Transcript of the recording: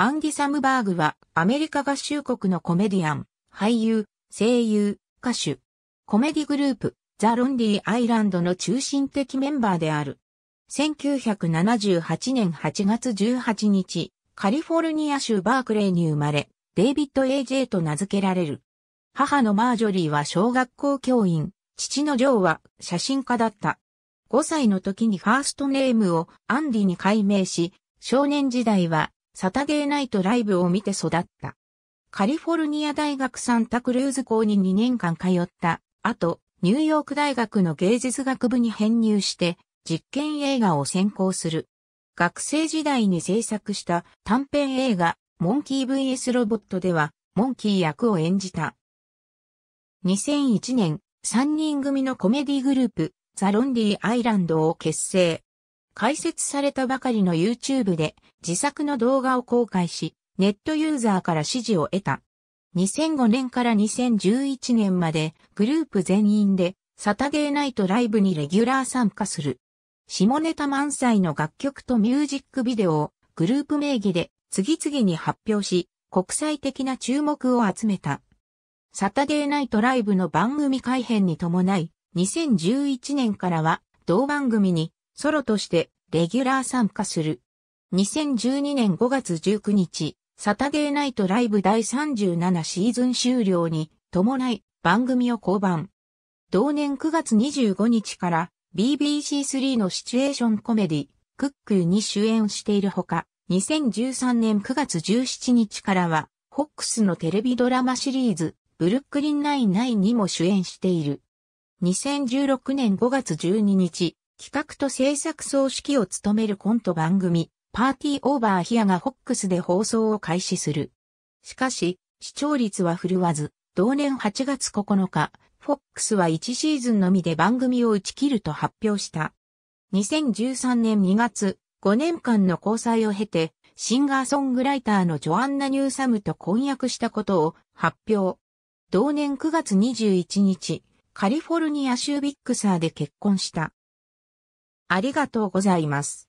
アンディ・サムバーグはアメリカ合衆国のコメディアン、俳優、声優、歌手、コメディグループ、ザ・ロンリー・アイランドの中心的メンバーである。1978年8月18日、カリフォルニア州バークレーに生まれ、デイビッド・ A.J. と名付けられる。母のマージョリーは小学校教員、父のジョーは写真家だった。5歳の時にファーストネームをアンディに改名し、少年時代はサタデーナイトライブを見て育った。カリフォルニア大学サンタクルーズ校に2年間通った。後、ニューヨーク大学の芸術学部に編入して、実験映画を専攻する。学生時代に制作した短編映画、モンキー VS ロボットでは、モンキー役を演じた。2001年、3人組のコメディグループ、ザ・ロンリー・アイランドを結成。開設されたばかりの YouTube で自作の動画を公開し、ネットユーザーから支持を得た。2005年から2011年までグループ全員でサタデーナイトライブにレギュラー参加する。下ネタ満載の楽曲とミュージックビデオをグループ名義で次々に発表し、国際的な注目を集めた。サタデーナイトライブの番組改編に伴い、2011年からは同番組にソロとしてレギュラー参加する。2012年5月19日、サタデーナイトライブ第37シーズン終了に伴い番組を降板。同年9月25日から BBC3 のシチュエーションコメディ、クックに主演しているほか、2013年9月17日からは、ホックスのテレビドラマシリーズ、ブルックリン99にも主演している。2016年5月12日、企画と制作総指揮を務めるコント番組、パーティーオーバーヒアがフォックスで放送を開始する。しかし、視聴率は振るわず、同年8月9日、フォックスは1シーズンのみで番組を打ち切ると発表した。2013年2月、5年間の交際を経て、シンガーソングライターのジョアンナ・ニューサムと婚約したことを発表。同年9月21日、カリフォルニア州ビッグサーで結婚した。ありがとうございます。